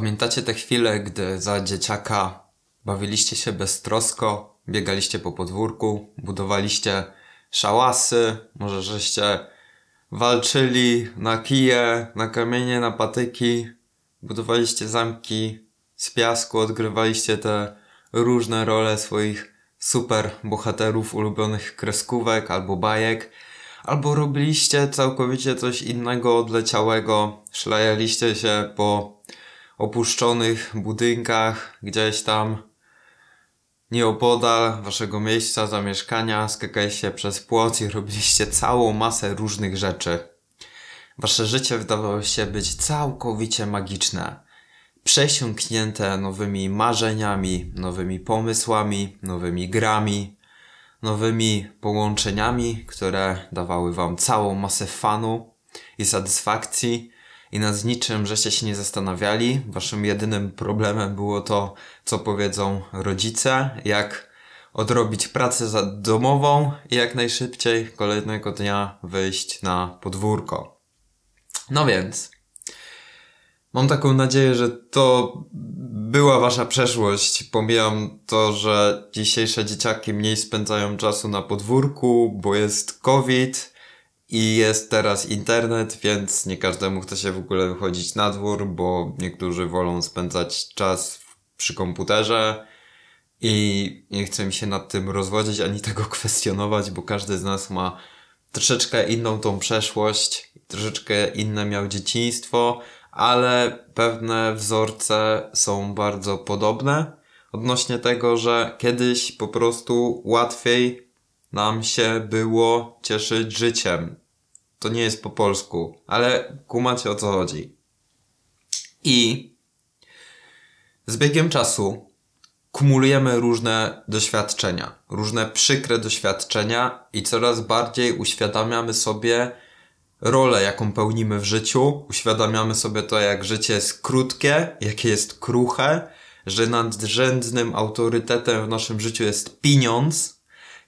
Pamiętacie te chwile, gdy za dzieciaka bawiliście się beztrosko, biegaliście po podwórku, budowaliście szałasy, może żeście walczyli na kije, na kamienie, na patyki, budowaliście zamki z piasku, odgrywaliście te różne role swoich super bohaterów ulubionych kreskówek albo bajek, albo robiliście całkowicie coś innego, odleciałego, szlajaliście się po opuszczonych budynkach gdzieś tam nieopodal waszego miejsca zamieszkania, skakaliście przez płot i robiliście całą masę różnych rzeczy. Wasze życie wydawało się być całkowicie magiczne, przesiąknięte nowymi marzeniami, nowymi pomysłami, nowymi grami, nowymi połączeniami, które dawały wam całą masę fanu i satysfakcji i nad niczym żeście się nie zastanawiali. Waszym jedynym problemem było to, co powiedzą rodzice, jak odrobić pracę domową i jak najszybciej kolejnego dnia wyjść na podwórko. No więc, mam taką nadzieję, że to była wasza przeszłość. Pomijam to, że dzisiejsze dzieciaki mniej spędzają czasu na podwórku, bo jest COVID i jest teraz internet, więc nie każdemu chce się w ogóle wychodzić na dwór, bo niektórzy wolą spędzać czas przy komputerze i nie chcę mi się nad tym rozwodzić ani tego kwestionować, bo każdy z nas ma troszeczkę inną tą przeszłość, troszeczkę inne miał dzieciństwo, ale pewne wzorce są bardzo podobne odnośnie tego, że kiedyś po prostu łatwiej nam się było cieszyć życiem. To nie jest po polsku, ale kumacie o co chodzi. I z biegiem czasu kumulujemy różne doświadczenia, różne przykre doświadczenia i coraz bardziej uświadamiamy sobie rolę, jaką pełnimy w życiu, uświadamiamy sobie to, jak życie jest krótkie, jakie jest kruche, że nadrzędnym autorytetem w naszym życiu jest pieniądz,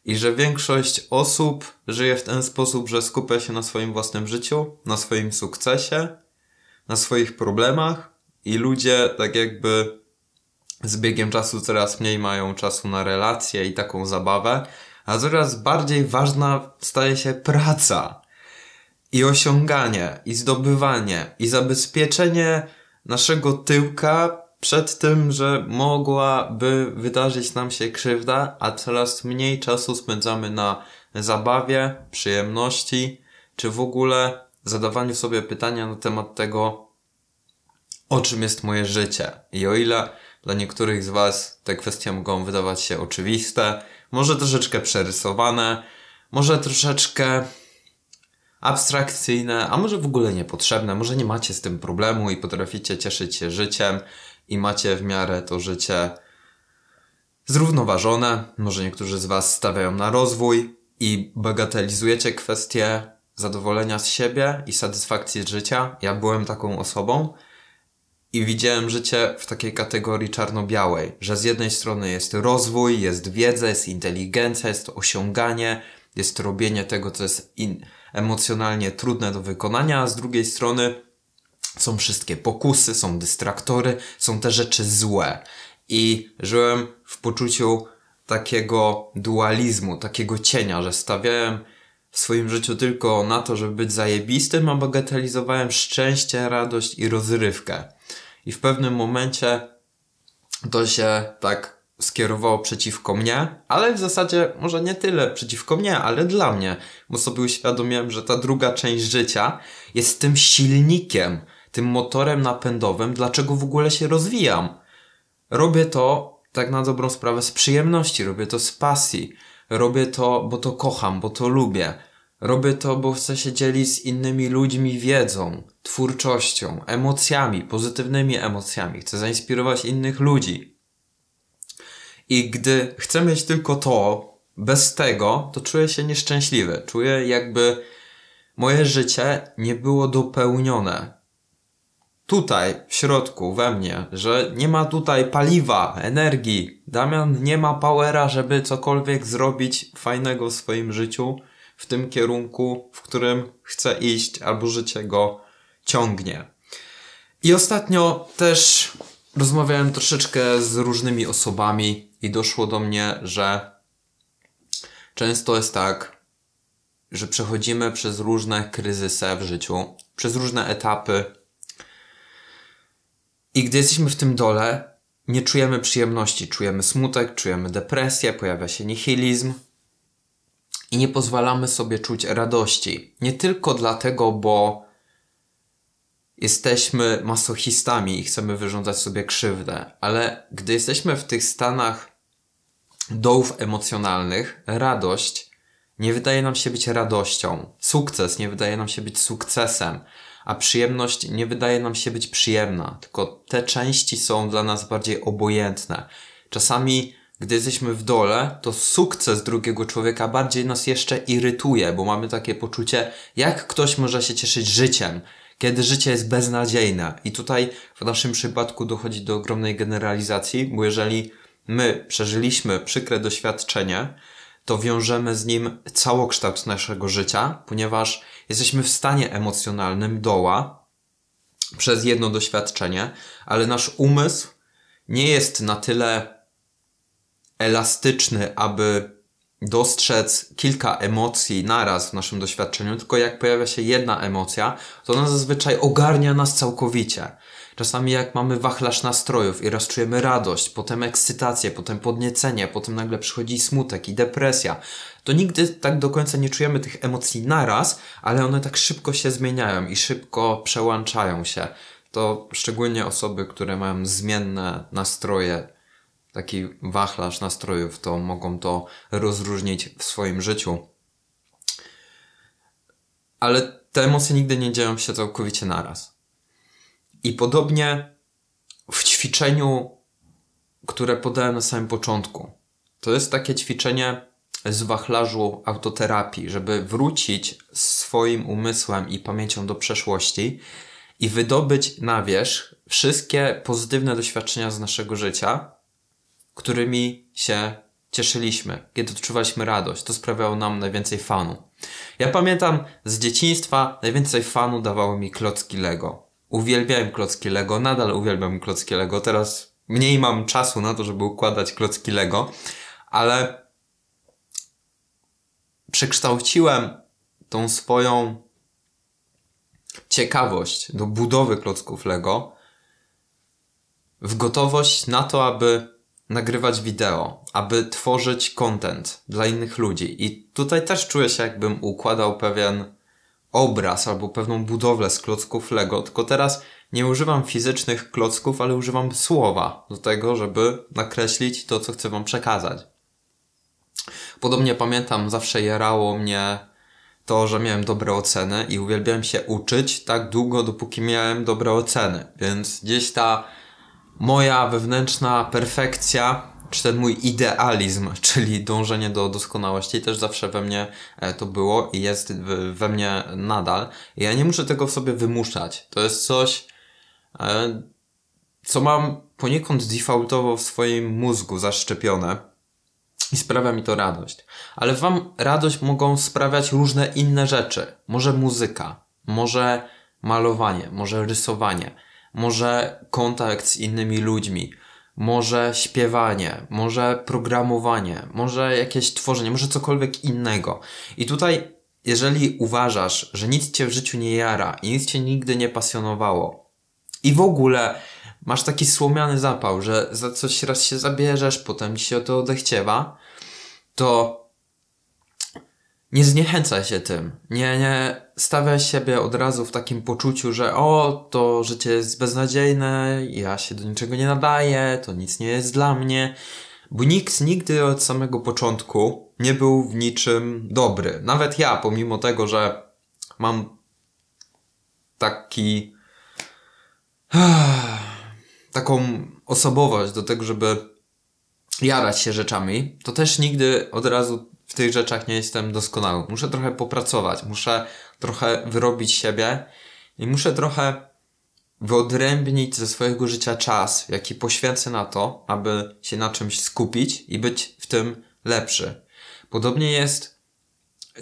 i że większość osób żyje w ten sposób, że skupia się na swoim własnym życiu, na swoim sukcesie, na swoich problemach i ludzie tak jakby z biegiem czasu coraz mniej mają czasu na relacje i taką zabawę, a coraz bardziej ważna staje się praca i osiąganie, i zdobywanie, i zabezpieczenie naszego tyłka przed tym, że mogłaby wydarzyć nam się krzywda, a coraz mniej czasu spędzamy na zabawie, przyjemności, czy w ogóle zadawaniu sobie pytania na temat tego, o czym jest moje życie. I o ile dla niektórych z Was te kwestie mogą wydawać się oczywiste, może troszeczkę przerysowane, może troszeczkę abstrakcyjne, a może w ogóle niepotrzebne, może nie macie z tym problemu i potraficie cieszyć się życiem i macie w miarę to życie zrównoważone. Może niektórzy z Was stawiają na rozwój i bagatelizujecie kwestie zadowolenia z siebie i satysfakcji z życia. Ja byłem taką osobą i widziałem życie w takiej kategorii czarno-białej, że z jednej strony jest rozwój, jest wiedza, jest inteligencja, jest osiąganie, jest robienie tego, co jest in- emocjonalnie trudne do wykonania, a z drugiej strony są wszystkie pokusy, są dystraktory, są te rzeczy złe. I żyłem w poczuciu takiego dualizmu, takiego cienia, że stawiałem w swoim życiu tylko na to, żeby być zajebistym, a bagatelizowałem szczęście, radość i rozrywkę. I w pewnym momencie to się tak skierowało przeciwko mnie, ale w zasadzie może nie tyle przeciwko mnie, ale dla mnie, bo sobie uświadomiłem, że ta druga część życia jest tym silnikiem, tym motorem napędowym, dlaczego w ogóle się rozwijam. Robię to tak na dobrą sprawę z przyjemności, robię to z pasji, robię to, bo to kocham, bo to lubię. Robię to, bo chcę się dzielić z innymi ludźmi wiedzą, twórczością, emocjami, pozytywnymi emocjami. Chcę zainspirować innych ludzi. I gdy chcę mieć tylko to, bez tego, to czuję się nieszczęśliwy. Czuję, jakby moje życie nie było dopełnione tutaj, w środku, we mnie, że nie ma tutaj paliwa, energii. Damian nie ma powera, żeby cokolwiek zrobić fajnego w swoim życiu w tym kierunku, w którym chce iść, albo życie go ciągnie. I ostatnio też rozmawiałem troszeczkę z różnymi osobami i doszło do mnie, że często jest tak, że przechodzimy przez różne kryzysy w życiu, przez różne etapy i gdy jesteśmy w tym dole, nie czujemy przyjemności, czujemy smutek, czujemy depresję, pojawia się nihilizm i nie pozwalamy sobie czuć radości. Nie tylko dlatego, bo jesteśmy masochistami i chcemy wyrządzać sobie krzywdę, ale gdy jesteśmy w tych stanach dołów emocjonalnych, radość nie wydaje nam się być radością, sukces nie wydaje nam się być sukcesem a przyjemność nie wydaje nam się być przyjemna, tylko te części są dla nas bardziej obojętne. Czasami, gdy jesteśmy w dole, to sukces drugiego człowieka bardziej nas jeszcze irytuje, bo mamy takie poczucie, jak ktoś może się cieszyć życiem, kiedy życie jest beznadziejne. I tutaj w naszym przypadku dochodzi do ogromnej generalizacji, bo jeżeli my przeżyliśmy przykre doświadczenie, to wiążemy z nim całokształt naszego życia, ponieważ jesteśmy w stanie emocjonalnym doła przez jedno doświadczenie, ale nasz umysł nie jest na tyle elastyczny, aby dostrzec kilka emocji naraz w naszym doświadczeniu, tylko jak pojawia się jedna emocja, to ona zazwyczaj ogarnia nas całkowicie. Czasami jak mamy wachlarz nastrojów i raz czujemy radość, potem ekscytację, potem podniecenie, potem nagle przychodzi smutek i depresja, to nigdy tak do końca nie czujemy tych emocji naraz, ale one tak szybko się zmieniają i szybko przełączają się. To szczególnie osoby, które mają zmienne nastroje, taki wachlarz nastrojów, to mogą to rozróżnić w swoim życiu. Ale te emocje nigdy nie dzieją się całkowicie naraz i podobnie w ćwiczeniu, które podałem na samym początku. To jest takie ćwiczenie z wachlarzu autoterapii, żeby wrócić swoim umysłem i pamięcią do przeszłości i wydobyć na wierzch wszystkie pozytywne doświadczenia z naszego życia, którymi się cieszyliśmy, kiedy odczuwaliśmy radość. To sprawiało nam najwięcej fanu. Ja pamiętam z dzieciństwa najwięcej fanu dawały mi klocki Lego uwielbiałem klocki Lego, nadal uwielbiam klocki Lego. Teraz mniej mam czasu na to, żeby układać klocki Lego, ale przekształciłem tą swoją ciekawość do budowy klocków Lego w gotowość na to, aby nagrywać wideo, aby tworzyć content dla innych ludzi. I tutaj też czuję się, jakbym układał pewien obraz albo pewną budowlę z klocków Lego, tylko teraz nie używam fizycznych klocków, ale używam słowa do tego, żeby nakreślić to, co chcę Wam przekazać. Podobnie pamiętam, zawsze jarało mnie to, że miałem dobre oceny i uwielbiałem się uczyć tak długo, dopóki miałem dobre oceny. Więc gdzieś ta moja wewnętrzna perfekcja czy ten mój idealizm, czyli dążenie do doskonałości, też zawsze we mnie e, to było i jest we mnie nadal. Ja nie muszę tego w sobie wymuszać. To jest coś, e, co mam poniekąd defaultowo w swoim mózgu zaszczepione i sprawia mi to radość. Ale Wam radość mogą sprawiać różne inne rzeczy. Może muzyka, może malowanie, może rysowanie, może kontakt z innymi ludźmi może śpiewanie, może programowanie, może jakieś tworzenie, może cokolwiek innego. I tutaj, jeżeli uważasz, że nic cię w życiu nie jara i nic cię nigdy nie pasjonowało, i w ogóle masz taki słomiany zapał, że za coś raz się zabierzesz, potem ci się to odechciewa, to nie zniechęca się tym. Nie, nie stawia siebie od razu w takim poczuciu, że o, to życie jest beznadziejne, ja się do niczego nie nadaję, to nic nie jest dla mnie. Bo nikt nigdy od samego początku nie był w niczym dobry. Nawet ja, pomimo tego, że mam taki. taką osobowość do tego, żeby jarać się rzeczami, to też nigdy od razu w tych rzeczach nie jestem doskonały. Muszę trochę popracować, muszę trochę wyrobić siebie i muszę trochę wyodrębnić ze swojego życia czas, jaki poświęcę na to, aby się na czymś skupić i być w tym lepszy. Podobnie jest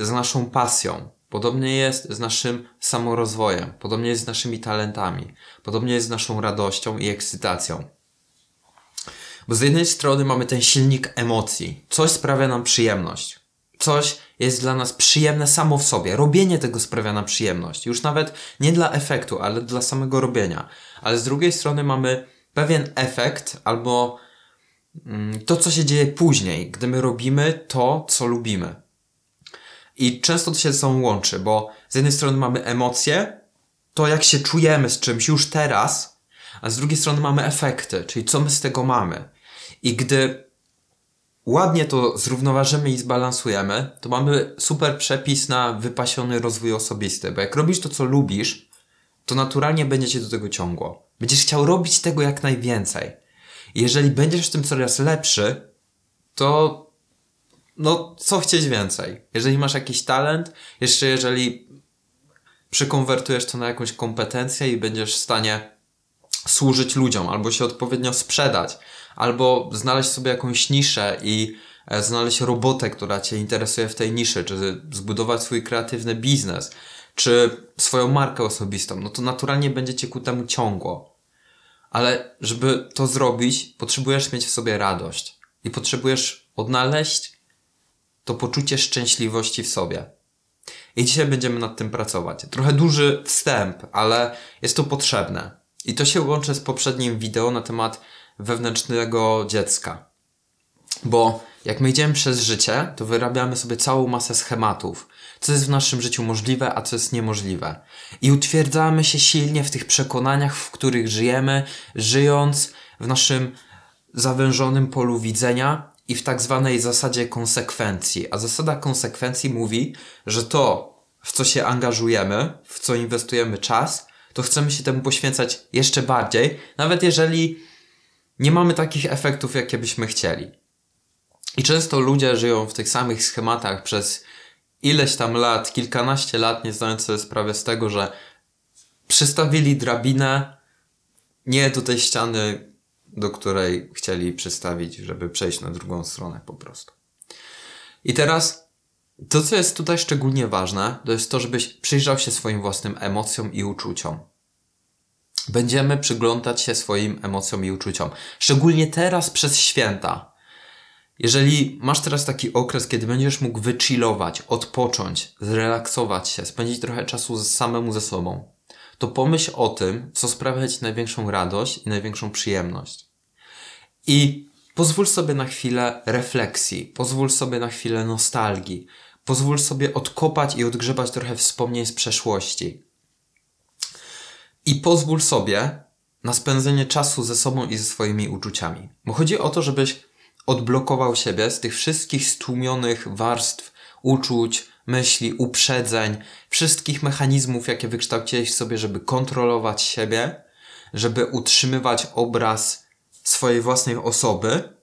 z naszą pasją, podobnie jest z naszym samorozwojem, podobnie jest z naszymi talentami, podobnie jest z naszą radością i ekscytacją. Bo z jednej strony mamy ten silnik emocji. Coś sprawia nam przyjemność. Coś jest dla nas przyjemne samo w sobie. Robienie tego sprawia nam przyjemność. Już nawet nie dla efektu, ale dla samego robienia. Ale z drugiej strony mamy pewien efekt albo mm, to, co się dzieje później, gdy my robimy to, co lubimy. I często to się ze sobą łączy, bo z jednej strony mamy emocje, to jak się czujemy z czymś już teraz, a z drugiej strony mamy efekty, czyli co my z tego mamy. I gdy ładnie to zrównoważymy i zbalansujemy, to mamy super przepis na wypasiony rozwój osobisty, bo jak robisz to, co lubisz, to naturalnie będzie cię do tego ciągło. Będziesz chciał robić tego jak najwięcej. I jeżeli będziesz w tym coraz lepszy, to no co chcieć więcej? Jeżeli masz jakiś talent, jeszcze jeżeli przekonwertujesz to na jakąś kompetencję i będziesz w stanie służyć ludziom, albo się odpowiednio sprzedać, albo znaleźć sobie jakąś niszę i e, znaleźć robotę, która Cię interesuje w tej niszy, czy zbudować swój kreatywny biznes, czy swoją markę osobistą, no to naturalnie będzie Cię ku temu ciągło. Ale żeby to zrobić, potrzebujesz mieć w sobie radość i potrzebujesz odnaleźć to poczucie szczęśliwości w sobie. I dzisiaj będziemy nad tym pracować. Trochę duży wstęp, ale jest to potrzebne. I to się łączy z poprzednim wideo na temat wewnętrznego dziecka. Bo jak my idziemy przez życie, to wyrabiamy sobie całą masę schematów, co jest w naszym życiu możliwe, a co jest niemożliwe. I utwierdzamy się silnie w tych przekonaniach, w których żyjemy, żyjąc w naszym zawężonym polu widzenia i w tak zwanej zasadzie konsekwencji. A zasada konsekwencji mówi, że to, w co się angażujemy, w co inwestujemy czas, to chcemy się temu poświęcać jeszcze bardziej, nawet jeżeli nie mamy takich efektów, jakie byśmy chcieli. I często ludzie żyją w tych samych schematach przez ileś tam lat, kilkanaście lat, nie zdając sobie sprawy z tego, że przystawili drabinę nie do tej ściany, do której chcieli przystawić, żeby przejść na drugą stronę po prostu. I teraz to, co jest tutaj szczególnie ważne, to jest to, żebyś przyjrzał się swoim własnym emocjom i uczuciom. Będziemy przyglądać się swoim emocjom i uczuciom. Szczególnie teraz przez święta. Jeżeli masz teraz taki okres, kiedy będziesz mógł wychillować, odpocząć, zrelaksować się, spędzić trochę czasu samemu ze sobą, to pomyśl o tym, co sprawia Ci największą radość i największą przyjemność. I pozwól sobie na chwilę refleksji, pozwól sobie na chwilę nostalgii, Pozwól sobie odkopać i odgrzebać trochę wspomnień z przeszłości. I pozwól sobie na spędzenie czasu ze sobą i ze swoimi uczuciami. Bo chodzi o to, żebyś odblokował siebie z tych wszystkich stłumionych warstw uczuć, myśli, uprzedzeń, wszystkich mechanizmów, jakie wykształciłeś sobie, żeby kontrolować siebie, żeby utrzymywać obraz swojej własnej osoby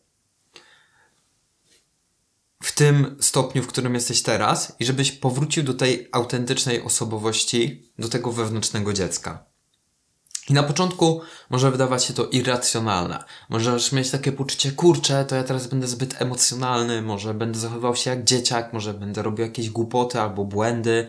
w tym stopniu, w którym jesteś teraz i żebyś powrócił do tej autentycznej osobowości, do tego wewnętrznego dziecka. I na początku może wydawać się to irracjonalne. Możesz mieć takie poczucie, kurczę, to ja teraz będę zbyt emocjonalny, może będę zachowywał się jak dzieciak, może będę robił jakieś głupoty albo błędy,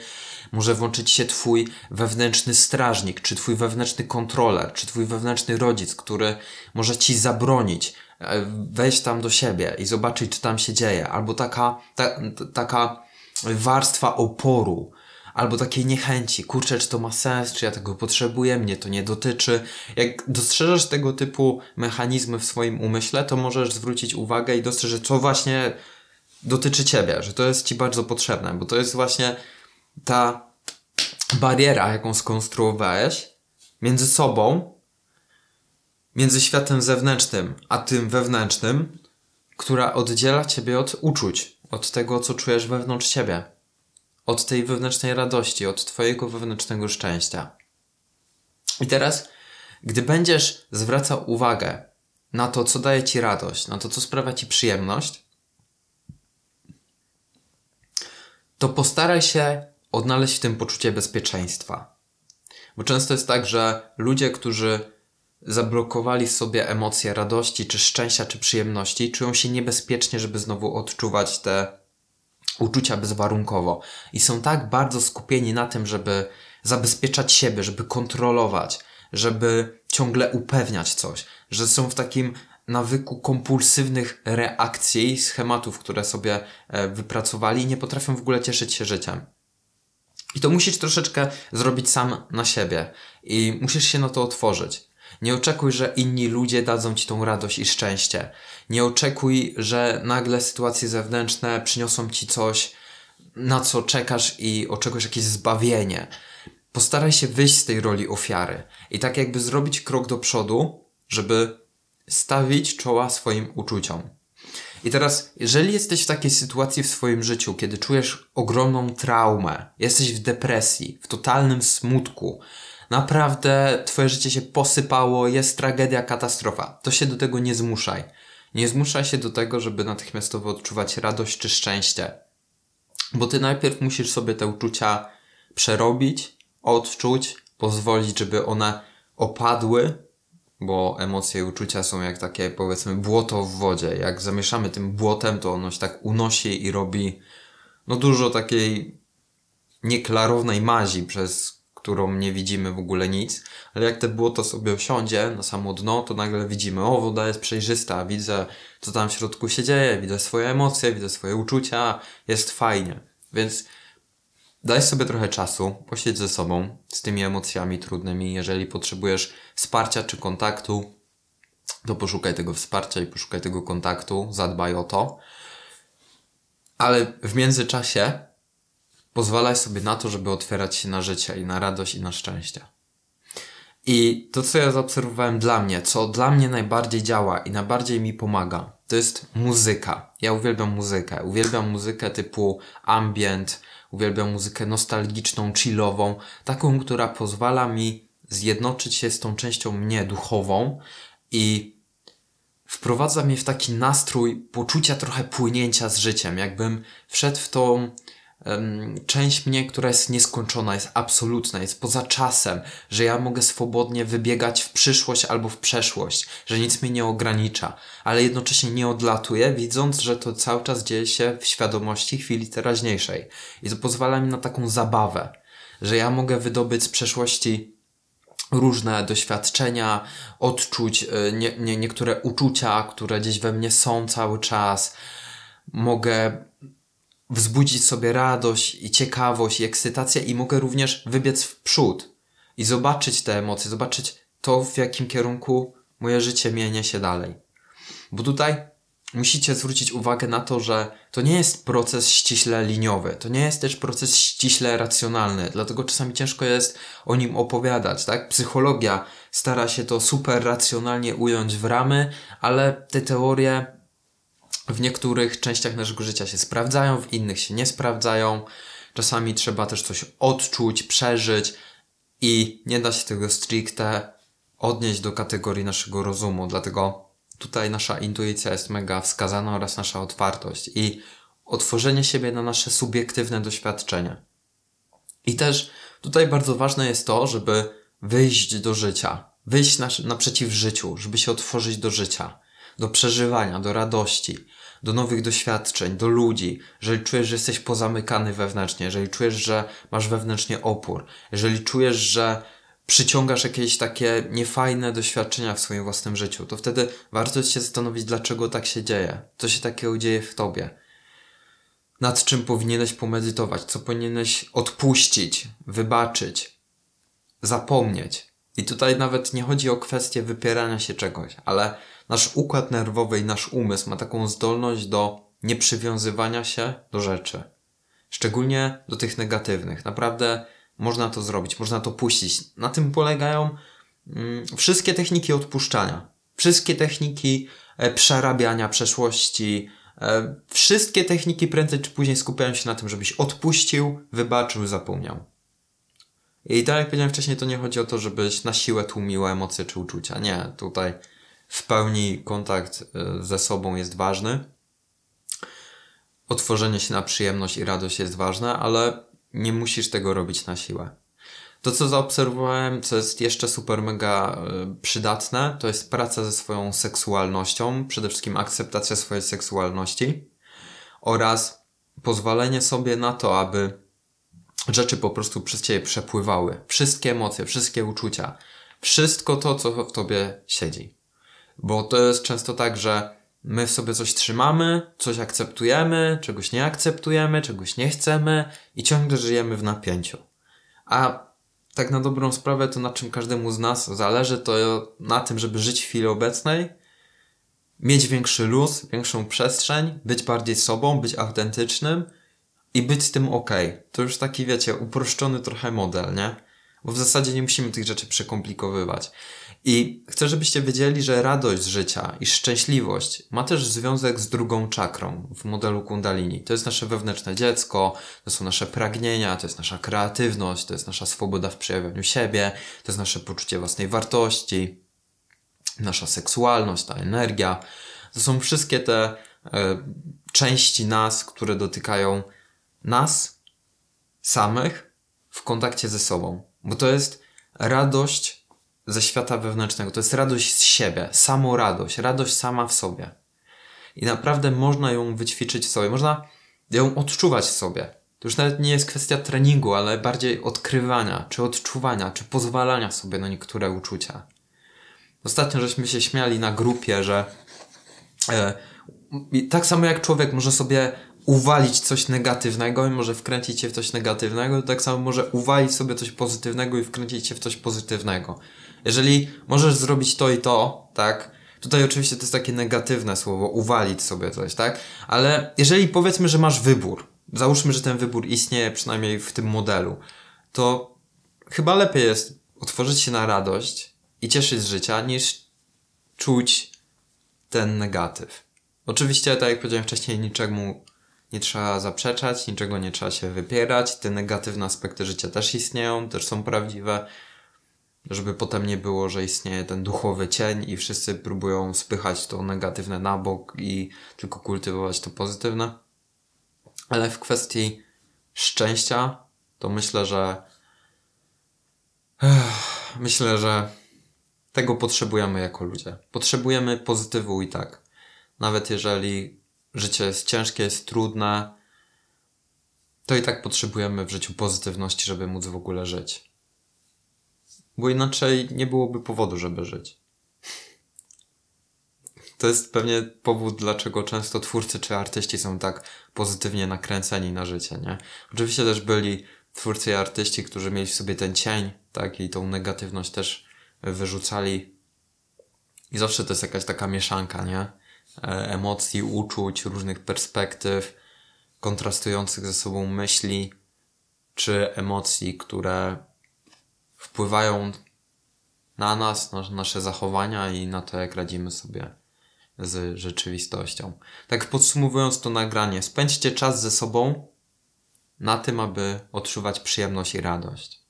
może włączyć się twój wewnętrzny strażnik, czy twój wewnętrzny kontroler, czy twój wewnętrzny rodzic, który może ci zabronić E, wejść tam do siebie i zobaczyć, czy tam się dzieje, albo taka, ta, taka warstwa oporu, albo takiej niechęci, kurczę, czy to ma sens, czy ja tego potrzebuję, mnie to nie dotyczy. Jak dostrzeżesz tego typu mechanizmy w swoim umyśle, to możesz zwrócić uwagę i dostrzeżesz, co właśnie dotyczy ciebie, że to jest ci bardzo potrzebne, bo to jest właśnie ta bariera, jaką skonstruowałeś między sobą między światem zewnętrznym a tym wewnętrznym, która oddziela ciebie od uczuć, od tego, co czujesz wewnątrz siebie, od tej wewnętrznej radości, od twojego wewnętrznego szczęścia. I teraz, gdy będziesz zwracał uwagę na to, co daje ci radość, na to, co sprawia ci przyjemność, to postaraj się odnaleźć w tym poczucie bezpieczeństwa. Bo często jest tak, że ludzie, którzy zablokowali sobie emocje radości, czy szczęścia, czy przyjemności, czują się niebezpiecznie, żeby znowu odczuwać te uczucia bezwarunkowo. I są tak bardzo skupieni na tym, żeby zabezpieczać siebie, żeby kontrolować, żeby ciągle upewniać coś, że są w takim nawyku kompulsywnych reakcji i schematów, które sobie e, wypracowali i nie potrafią w ogóle cieszyć się życiem. I to musisz troszeczkę zrobić sam na siebie i musisz się na to otworzyć. Nie oczekuj, że inni ludzie dadzą ci tą radość i szczęście. Nie oczekuj, że nagle sytuacje zewnętrzne przyniosą ci coś, na co czekasz i oczekujesz jakieś zbawienie. Postaraj się wyjść z tej roli ofiary i tak jakby zrobić krok do przodu, żeby stawić czoła swoim uczuciom. I teraz, jeżeli jesteś w takiej sytuacji w swoim życiu, kiedy czujesz ogromną traumę, jesteś w depresji, w totalnym smutku, Naprawdę twoje życie się posypało, jest tragedia, katastrofa. To się do tego nie zmuszaj. Nie zmuszaj się do tego, żeby natychmiastowo odczuwać radość czy szczęście. Bo ty najpierw musisz sobie te uczucia przerobić, odczuć, pozwolić, żeby one opadły, bo emocje i uczucia są jak takie, powiedzmy, błoto w wodzie. Jak zamieszamy tym błotem, to ono się tak unosi i robi no dużo takiej nieklarownej mazi, przez którą nie widzimy w ogóle nic, ale jak te błoto sobie osiądzie na samo dno, to nagle widzimy, o woda jest przejrzysta, widzę co tam w środku się dzieje, widzę swoje emocje, widzę swoje uczucia, jest fajnie. Więc daj sobie trochę czasu, posiedź ze sobą, z tymi emocjami trudnymi, jeżeli potrzebujesz wsparcia czy kontaktu, to poszukaj tego wsparcia i poszukaj tego kontaktu, zadbaj o to. Ale w międzyczasie pozwalaj sobie na to, żeby otwierać się na życie i na radość i na szczęście. I to, co ja zaobserwowałem dla mnie, co dla mnie najbardziej działa i najbardziej mi pomaga, to jest muzyka. Ja uwielbiam muzykę. Uwielbiam muzykę typu ambient, uwielbiam muzykę nostalgiczną, chillową, taką, która pozwala mi zjednoczyć się z tą częścią mnie duchową i wprowadza mnie w taki nastrój poczucia trochę płynięcia z życiem, jakbym wszedł w tą część mnie, która jest nieskończona, jest absolutna, jest poza czasem, że ja mogę swobodnie wybiegać w przyszłość albo w przeszłość, że nic mnie nie ogranicza, ale jednocześnie nie odlatuję, widząc, że to cały czas dzieje się w świadomości chwili teraźniejszej. I to pozwala mi na taką zabawę, że ja mogę wydobyć z przeszłości różne doświadczenia, odczuć, e, nie, nie, niektóre uczucia, które gdzieś we mnie są cały czas. Mogę wzbudzić sobie radość i ciekawość i ekscytację i mogę również wybiec w przód i zobaczyć te emocje, zobaczyć to, w jakim kierunku moje życie mienie się dalej. Bo tutaj musicie zwrócić uwagę na to, że to nie jest proces ściśle liniowy, to nie jest też proces ściśle racjonalny, dlatego czasami ciężko jest o nim opowiadać, tak? Psychologia stara się to super racjonalnie ująć w ramy, ale te teorie w niektórych częściach naszego życia się sprawdzają, w innych się nie sprawdzają. Czasami trzeba też coś odczuć, przeżyć i nie da się tego stricte odnieść do kategorii naszego rozumu. Dlatego tutaj nasza intuicja jest mega wskazana oraz nasza otwartość i otworzenie siebie na nasze subiektywne doświadczenie. I też tutaj bardzo ważne jest to, żeby wyjść do życia, wyjść naprzeciw życiu, żeby się otworzyć do życia do przeżywania, do radości, do nowych doświadczeń, do ludzi, jeżeli czujesz, że jesteś pozamykany wewnętrznie, jeżeli czujesz, że masz wewnętrznie opór, jeżeli czujesz, że przyciągasz jakieś takie niefajne doświadczenia w swoim własnym życiu, to wtedy warto się zastanowić, dlaczego tak się dzieje, co się takiego dzieje w tobie, nad czym powinieneś pomedytować, co powinieneś odpuścić, wybaczyć, zapomnieć. I tutaj nawet nie chodzi o kwestię wypierania się czegoś, ale nasz układ nerwowy i nasz umysł ma taką zdolność do nieprzywiązywania się do rzeczy. Szczególnie do tych negatywnych. Naprawdę można to zrobić, można to puścić. Na tym polegają mm, wszystkie techniki odpuszczania, wszystkie techniki e, przerabiania przeszłości, e, wszystkie techniki prędzej czy później skupiają się na tym, żebyś odpuścił, wybaczył, zapomniał. I tak jak powiedziałem wcześniej, to nie chodzi o to, żebyś na siłę tłumił emocje czy uczucia. Nie, tutaj w pełni kontakt y, ze sobą jest ważny. Otworzenie się na przyjemność i radość jest ważne, ale nie musisz tego robić na siłę. To, co zaobserwowałem, co jest jeszcze super mega y, przydatne, to jest praca ze swoją seksualnością, przede wszystkim akceptacja swojej seksualności oraz pozwolenie sobie na to, aby rzeczy po prostu przez ciebie przepływały. Wszystkie emocje, wszystkie uczucia, wszystko to, co w tobie siedzi. Bo to jest często tak, że my w sobie coś trzymamy, coś akceptujemy, czegoś nie akceptujemy, czegoś nie chcemy i ciągle żyjemy w napięciu. A tak na dobrą sprawę, to na czym każdemu z nas zależy, to na tym, żeby żyć w chwili obecnej, mieć większy luz, większą przestrzeń, być bardziej sobą, być autentycznym i być z tym ok. To już taki, wiecie, uproszczony trochę model, nie? Bo w zasadzie nie musimy tych rzeczy przekomplikowywać. I chcę, żebyście wiedzieli, że radość z życia i szczęśliwość ma też związek z drugą czakrą w modelu Kundalini. To jest nasze wewnętrzne dziecko, to są nasze pragnienia, to jest nasza kreatywność, to jest nasza swoboda w przejawianiu siebie, to jest nasze poczucie własnej wartości, nasza seksualność, ta energia. To są wszystkie te y, części nas, które dotykają nas samych w kontakcie ze sobą. Bo to jest radość ze świata wewnętrznego. To jest radość z siebie, samo radość, radość sama w sobie. I naprawdę można ją wyćwiczyć w sobie, można ją odczuwać w sobie. To już nawet nie jest kwestia treningu, ale bardziej odkrywania, czy odczuwania, czy pozwalania sobie na niektóre uczucia. Ostatnio żeśmy się śmiali na grupie, że e, tak samo jak człowiek może sobie uwalić coś negatywnego i może wkręcić się w coś negatywnego, tak samo może uwalić sobie coś pozytywnego i wkręcić się w coś pozytywnego. Jeżeli możesz zrobić to i to, tak? Tutaj oczywiście to jest takie negatywne słowo, uwalić sobie coś, tak? Ale jeżeli powiedzmy, że masz wybór, załóżmy, że ten wybór istnieje przynajmniej w tym modelu, to chyba lepiej jest otworzyć się na radość i cieszyć z życia, niż czuć ten negatyw. Oczywiście, tak jak powiedziałem wcześniej, niczemu nie trzeba zaprzeczać, niczego nie trzeba się wypierać. Te negatywne aspekty życia też istnieją, też są prawdziwe żeby potem nie było, że istnieje ten duchowy cień i wszyscy próbują spychać to negatywne na bok i tylko kultywować to pozytywne. Ale w kwestii szczęścia, to myślę, że myślę, że tego potrzebujemy jako ludzie. Potrzebujemy pozytywu i tak. Nawet jeżeli życie jest ciężkie, jest trudne, to i tak potrzebujemy w życiu pozytywności, żeby móc w ogóle żyć bo inaczej nie byłoby powodu, żeby żyć. To jest pewnie powód, dlaczego często twórcy czy artyści są tak pozytywnie nakręceni na życie, nie? Oczywiście też byli twórcy i artyści, którzy mieli w sobie ten cień, tak, i tą negatywność też wyrzucali. I zawsze to jest jakaś taka mieszanka, nie? E, emocji, uczuć, różnych perspektyw, kontrastujących ze sobą myśli, czy emocji, które wpływają na nas, na nasze zachowania i na to, jak radzimy sobie z rzeczywistością. Tak podsumowując to nagranie, spędźcie czas ze sobą na tym, aby odczuwać przyjemność i radość.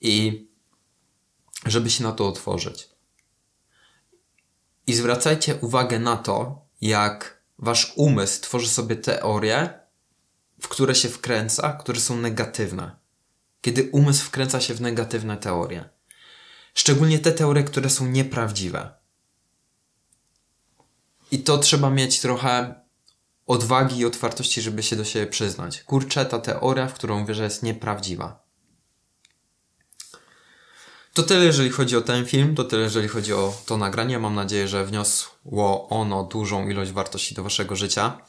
I żeby się na to otworzyć. I zwracajcie uwagę na to, jak wasz umysł tworzy sobie teorie, w które się wkręca, które są negatywne kiedy umysł wkręca się w negatywne teorie. Szczególnie te teorie, które są nieprawdziwe. I to trzeba mieć trochę odwagi i otwartości, żeby się do siebie przyznać. Kurczę, ta teoria, w którą wierzę, jest nieprawdziwa. To tyle, jeżeli chodzi o ten film, to tyle, jeżeli chodzi o to nagranie. Mam nadzieję, że wniosło ono dużą ilość wartości do Waszego życia.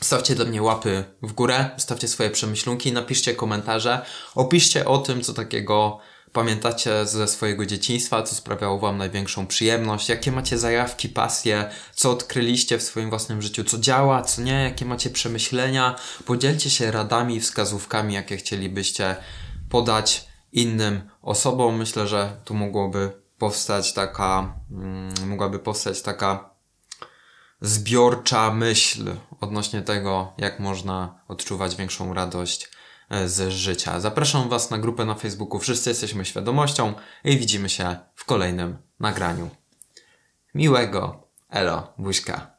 Stawcie dla mnie łapy w górę, stawcie swoje przemyślunki, napiszcie komentarze, opiszcie o tym, co takiego pamiętacie ze swojego dzieciństwa, co sprawiało Wam największą przyjemność, jakie macie zajawki, pasje, co odkryliście w swoim własnym życiu, co działa, co nie, jakie macie przemyślenia. Podzielcie się radami wskazówkami, jakie chcielibyście podać innym osobom. Myślę, że tu mogłoby powstać taka, mm, mogłaby powstać taka zbiorcza myśl odnośnie tego, jak można odczuwać większą radość e, z życia. Zapraszam Was na grupę na Facebooku Wszyscy Jesteśmy Świadomością i widzimy się w kolejnym nagraniu. Miłego! Elo, buźka!